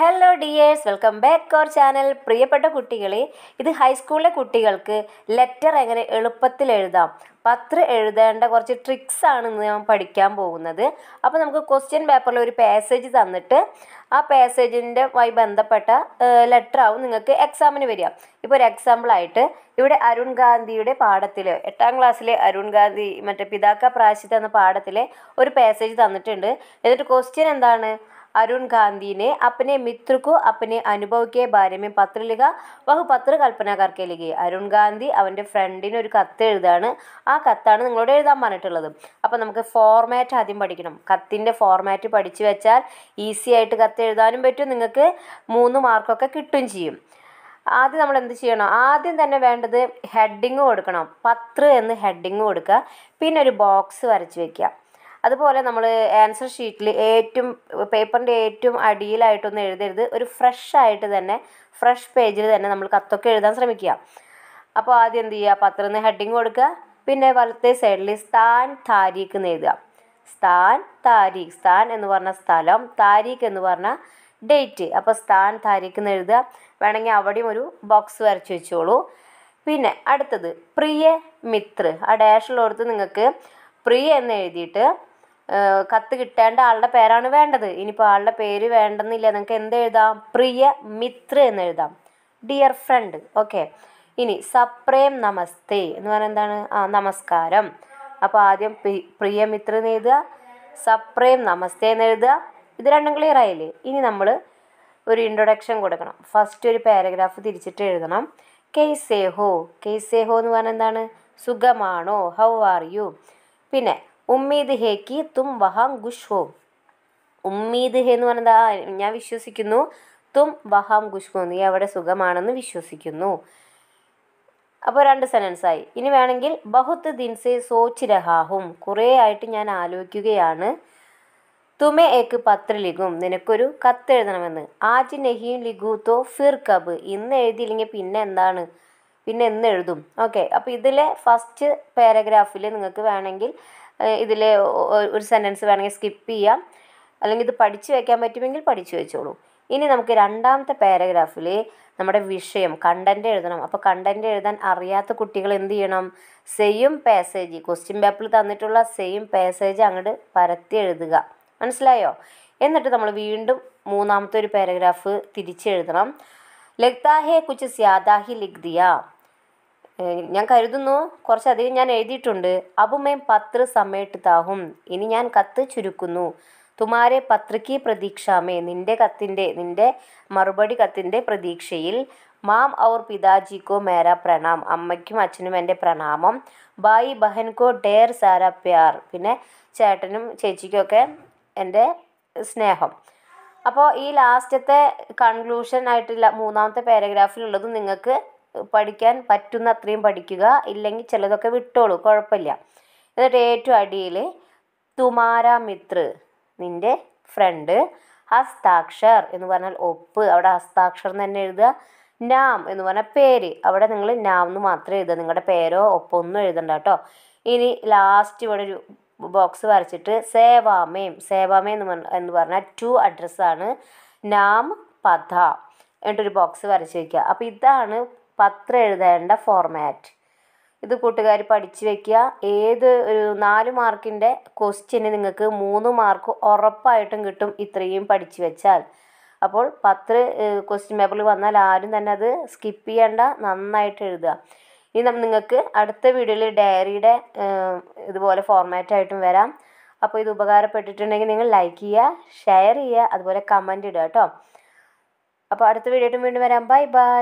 hello dears welcome back our channel പ്രിയപ്പെട്ട കുട്ടികളെ ഇത് ഹൈസ്കൂളിലെ കുട്ടികൾക്ക് ലെറ്റർ എങ്ങനെ എളുപ്പത്തിൽ എഴുതാം പത്ര എഴുതേണ്ട കുറച്ച് ട്രിക്സ് ആണ് ഇന്ന് ഞാൻ പഠിക്കാൻ പോകുന്നത് അപ്പോൾ നമുക്ക് ക്വസ്റ്റ്യൻ പേപ്പറിൽ ഒരു പാസേജ് തന്നിട്ട് ആ പാസേജിൻ്റെ ആയി ബന്ധപ്പെട്ട ലെറ്റർ ആവും നിങ്ങൾക്ക് എക്സാമിന് വരിക ഇപ്പോൾ ഒരു എക്സാമ്പിളായിട്ട് ഇവിടെ അരുൺ ഗാന്ധിയുടെ പാഠത്തിൽ എട്ടാം ക്ലാസ്സിലെ അരുൺ ഗാന്ധി മറ്റേ പിതാക്ക പ്രാശിത എന്ന പാഠത്തിലെ ഒരു പാസേജ് തന്നിട്ടുണ്ട് എന്നിട്ട് ക്വസ്റ്റ്യൻ എന്താണ് अरुण गांधी ने अपने मित्र को अपने അനുഭവ കെ ഭാര്യമേ പത്രലിക ബഹുപത്ര കൽപ്പന കർക്കെ ലിഖി അരുൺ ഗാന്ധി അവൻ്റെ ഫ്രണ്ടിന് ഒരു കത്ത് എഴുതാണ് ആ കത്താണ് നിങ്ങളോട് എഴുതാൻ പറഞ്ഞിട്ടുള്ളത് അപ്പോൾ നമുക്ക് ഫോർമാറ്റ് ആദ്യം പഠിക്കണം കത്തിൻ്റെ ഫോർമാറ്റ് പഠിച്ചു വെച്ചാൽ ഈസി ആയിട്ട് കത്ത് എഴുതാനും പറ്റും നിങ്ങൾക്ക് മൂന്ന് മാർക്കൊക്കെ കിട്ടും ചെയ്യും ആദ്യം നമ്മൾ എന്ത് ചെയ്യണം ആദ്യം തന്നെ വേണ്ടത് ഹെഡിങ് കൊടുക്കണം പത്ര എന്ന് ഹെഡിങ് കൊടുക്കുക പിന്നെ ഒരു ബോക്സ് വരച്ച് വെക്കുക അതുപോലെ നമ്മൾ ആൻസർ ഷീറ്റിൽ ഏറ്റവും പേപ്പറിൻ്റെ ഏറ്റവും അടിയിലായിട്ടൊന്നും എഴുതരുത് ഒരു ഫ്രഷ് ആയിട്ട് തന്നെ ഫ്രഷ് പേജിൽ തന്നെ നമ്മൾ കത്തൊക്കെ എഴുതാൻ ശ്രമിക്കുക അപ്പോൾ ആദ്യം എന്ത് ചെയ്യുക പത്രം നിന്ന് ഹെഡിങ് കൊടുക്കുക പിന്നെ വലത്തെ സൈഡിൽ സ്ഥാൻ താരീഖ് എന്ന് എഴുതുക സ്ഥാൻ താരീഖ് സ്ഥാൻ എന്ന് പറഞ്ഞ സ്ഥലം താരീഖ് എന്ന് പറഞ്ഞ ഡേറ്റ് അപ്പോൾ സ്ഥാൻ താരീഖ് എന്ന് എഴുതുക വേണമെങ്കിൽ അവിടെയും ഒരു ബോക്സ് വരച്ച് വെച്ചോളൂ പിന്നെ അടുത്തത് പ്രിയ മിത്ര് ആ ഡാഷുള്ളടത്ത് നിങ്ങൾക്ക് പ്രിയ എന്ന് എഴുതിയിട്ട് കത്ത് കിട്ടേണ്ട ആളുടെ പേരാണ് വേണ്ടത് ഇനിയിപ്പോൾ ആളുടെ പേര് വേണ്ടെന്നില്ല നിങ്ങൾക്ക് എന്തെഴുതാം പ്രിയ മിത്ര എന്നെഴുതാം ഡിയർ ഫ്രണ്ട് ഓക്കെ ഇനി സപ്രേം നമസ്തേ എന്ന് പറഞ്ഞാൽ എന്താണ് ആ നമസ്കാരം അപ്പോൾ ആദ്യം പ്രിയ മിത്ര എന്ന് എഴുതുക സപ്രേം നമസ്തേ എന്ന് എഴുതുക ഇത് രണ്ടും ക്ലിയർ ആയില്ലേ ഇനി നമ്മൾ ഒരു ഇൻട്രൊഡക്ഷൻ കൊടുക്കണം ഫസ്റ്റ് ഒരു പാരഗ്രാഫ് തിരിച്ചിട്ട് എഴുതണം കെയ്സേ ഹോ കെയ്സേ ഹോ എന്ന് പറഞ്ഞാൽ എന്താണ് സുഖമാണോ ഹൗ ആർ യു പിന്നെ ഉമ്മീദ് ഹേ കി തും വഹാം ഖുഷ് ഹോ ഉമ്മീദ് ഹേ എന്ന് പറഞ്ഞത് ഞാൻ വിശ്വസിക്കുന്നു തും വഹാം ഖുഷ് ഹോ നീ അവിടെ സുഖമാണെന്ന് വിശ്വസിക്കുന്നു അപ്പോൾ രണ്ട് സെനൻസ് ആയി ഇനി വേണമെങ്കിൽ ബഹുത്ത് ദിൻസെ സോച്ച് രഹാഹും കുറേ ആയിട്ട് ഞാൻ ആലോചിക്കുകയാണ് തുമേ ഏക്ക് പത്ര ലിഖും നിനക്കൊരു കത്ത് എഴുതണമെന്ന് ആജ് നെഹിയും ലിഖുത്തോ ഫിർ കബ് ഇന്ന് എഴുതിയില്ലെങ്കിൽ പിന്നെ എന്താണ് പിന്നെ എന്ന് എഴുതും ഓക്കെ അപ്പോൾ ഇതിലെ ഫസ്റ്റ് പാരഗ്രാഫിൽ നിങ്ങൾക്ക് വേണമെങ്കിൽ ഇതിൽ ഒരു സെൻറ്റൻസ് വേണമെങ്കിൽ സ്കിപ്പ് ചെയ്യാം അല്ലെങ്കിൽ ഇത് പഠിച്ചു വയ്ക്കാൻ പറ്റുമെങ്കിൽ പഠിച്ചു വെച്ചോളൂ ഇനി നമുക്ക് രണ്ടാമത്തെ പാരഗ്രാഫിൽ നമ്മുടെ വിഷയം കണ്ടൻറ് എഴുതണം അപ്പോൾ കണ്ടൻറ് എഴുതാൻ അറിയാത്ത കുട്ടികൾ എന്ത് ചെയ്യണം സെയിം പാസേജ് ക്വസ്റ്റ്യൻ പേപ്പറിൽ തന്നിട്ടുള്ള സെയിം പാസേജ് അങ്ങോട്ട് പരത്തി എഴുതുക മനസ്സിലായോ എന്നിട്ട് നമ്മൾ വീണ്ടും മൂന്നാമത്തെ ഒരു പാരഗ്രാഫ് തിരിച്ചെഴുതണം ലഗ്താഹേ കുച്ച് സ്യാദാഹി ലിഗ്ദിയ ഞാൻ കരുതുന്നു കുറച്ചധികം ഞാൻ എഴുതിയിട്ടുണ്ട് അബുമേ പത്ര സമയത്ത് താഹും ഇനി ഞാൻ കത്ത് ചുരുക്കുന്നു തുമാരെ പത്രയ്ക്ക് പ്രതീക്ഷാമേ നിന്റെ കത്തിൻ്റെ നിന്റെ മറുപടി കത്തിൻ്റെ പ്രതീക്ഷയിൽ മാം ഔർ പിതാജിക്കോ മേരാ പ്രണാം അമ്മയ്ക്കും അച്ഛനും എൻ്റെ പ്രണാമം ബായി ബഹൻകോ ഡേർ സാര പ്യാർ പിന്നെ ചേട്ടനും ചേച്ചിക്കൊക്കെ എൻ്റെ സ്നേഹം അപ്പോൾ ഈ ലാസ്റ്റത്തെ കൺക്ലൂഷൻ ആയിട്ടുള്ള മൂന്നാമത്തെ പാരഗ്രാഫിലുള്ളത് നിങ്ങൾക്ക് പഠിക്കാൻ പറ്റുന്ന അത്രയും പഠിക്കുക ഇല്ലെങ്കിൽ ചിലതൊക്കെ വിട്ടോളൂ കുഴപ്പമില്ല എന്നിട്ട് ഏറ്റവും അടിയിൽ തുമാര മിത്ര നിൻ്റെ ഫ്രണ്ട് ഹസ്താക്ഷർ എന്ന് പറഞ്ഞാൽ ഒപ്പ് അവിടെ ഹസ്താക്ഷർ എന്ന് തന്നെ എഴുതുക നാം എന്ന് പറഞ്ഞാൽ പേര് അവിടെ നിങ്ങൾ നാം എന്ന് മാത്രമേ എഴുതുക നിങ്ങളുടെ പേരോ ഒന്നും എഴുതണ്ട കേട്ടോ ഇനി ലാസ്റ്റ് ഇവിടെ ഒരു ബോക്സ് വരച്ചിട്ട് സേവാമേം സേവാമേ എന്ന് എന്ന് പറഞ്ഞാൽ ടു അഡ്രസ്സാണ് നാം പഥ എന്നിട്ടൊരു ബോക്സ് വരച്ച് വയ്ക്കുക അപ്പോൾ ഇതാണ് പത്രം എഴുതേണ്ട ഫോർമാറ്റ് ഇത് കൂട്ടുകാർ പഠിച്ചു വെക്കുക ഏത് ഒരു നാല് മാർക്കിൻ്റെ ക്വസ്റ്റ്യന് നിങ്ങൾക്ക് മൂന്ന് മാർക്ക് ഉറപ്പായിട്ടും കിട്ടും ഇത്രയും പഠിച്ചു വെച്ചാൽ അപ്പോൾ പത്ര ക്വസ്റ്റ്യൻ പേപ്പറിൽ വന്നാൽ ആരും തന്നെ അത് സ്കിപ്പ് ചെയ്യേണ്ട നന്നായിട്ട് എഴുതുക ഇനി നിങ്ങൾക്ക് അടുത്ത വീഡിയോയിൽ ഡയറിയുടെ ഇതുപോലെ ഫോർമാറ്റായിട്ടും വരാം അപ്പോൾ ഇത് ഉപകാരപ്പെട്ടിട്ടുണ്ടെങ്കിൽ നിങ്ങൾ ലൈക്ക് ചെയ്യുക ഷെയർ ചെയ്യുക അതുപോലെ കമൻറ്റ് ഇടുക കേട്ടോ അപ്പോൾ അടുത്ത വീഡിയോ വീണ്ടും വരാം ബൈ ബൈ